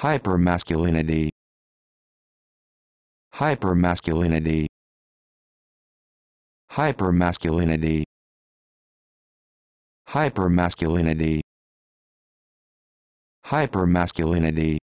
hypermasculinity hypermasculinity hypermasculinity hypermasculinity hypermasculinity